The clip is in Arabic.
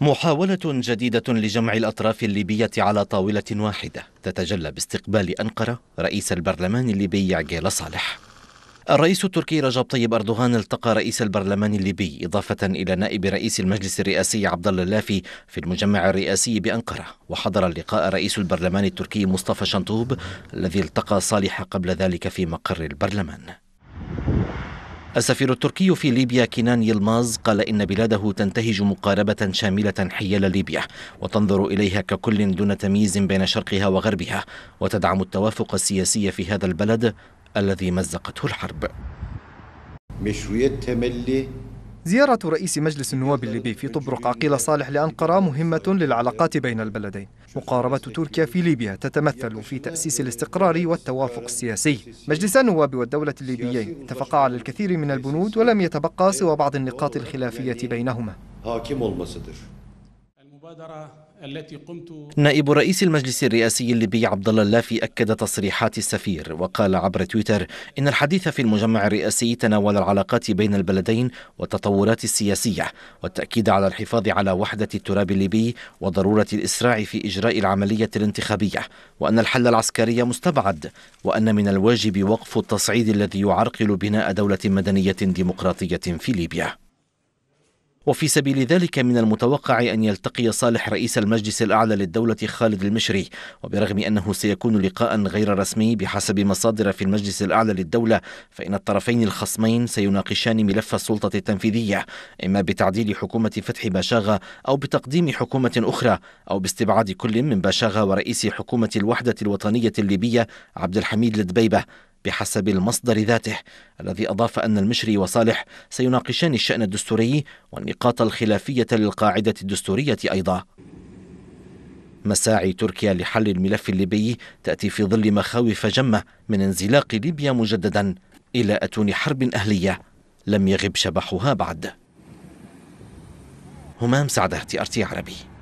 محاولة جديدة لجمع الأطراف الليبية على طاولة واحدة تتجلى باستقبال أنقرة رئيس البرلمان الليبي عقيل صالح الرئيس التركي رجب طيب أردوغان التقى رئيس البرلمان الليبي إضافة إلى نائب رئيس المجلس الرئاسي عبد الله اللافي في المجمع الرئاسي بأنقرة وحضر اللقاء رئيس البرلمان التركي مصطفى شنطوب الذي التقى صالح قبل ذلك في مقر البرلمان السفير التركي في ليبيا كينان يلماز قال إن بلاده تنتهج مقاربة شاملة حيال ليبيا وتنظر إليها ككل دون تمييز بين شرقها وغربها وتدعم التوافق السياسي في هذا البلد الذي مزقته الحرب تملي زيارة رئيس مجلس النواب الليبي في طبرق عقيل صالح لأنقرة مهمة للعلاقات بين البلدين مقاربة تركيا في ليبيا تتمثل في تأسيس الاستقرار والتوافق السياسي مجلس النواب والدولة الليبيين اتفقا على الكثير من البنود ولم يتبقى سوى بعض النقاط الخلافية بينهما نائب رئيس المجلس الرئاسي الليبي عبد الله اللافي أكد تصريحات السفير وقال عبر تويتر إن الحديث في المجمع الرئاسي تناول العلاقات بين البلدين والتطورات السياسية والتأكيد على الحفاظ على وحدة التراب الليبي وضرورة الإسراع في إجراء العملية الانتخابية وأن الحل العسكري مستبعد وأن من الواجب وقف التصعيد الذي يعرقل بناء دولة مدنية ديمقراطية في ليبيا وفي سبيل ذلك من المتوقع أن يلتقي صالح رئيس المجلس الأعلى للدولة خالد المشري وبرغم أنه سيكون لقاء غير رسمي بحسب مصادر في المجلس الأعلى للدولة فإن الطرفين الخصمين سيناقشان ملف السلطة التنفيذية إما بتعديل حكومة فتح باشاغا أو بتقديم حكومة أخرى أو باستبعاد كل من باشاغا ورئيس حكومة الوحدة الوطنية الليبية عبد الحميد لدبيبة بحسب المصدر ذاته الذي أضاف أن المشري وصالح سيناقشان الشأن الدستوري والنقاط الخلافية للقاعدة الدستورية أيضا مساعي تركيا لحل الملف الليبي تأتي في ظل مخاوف جمة من انزلاق ليبيا مجددا إلى أتون حرب أهلية لم يغب شبحها بعد همام سعدهتي أرتي عربي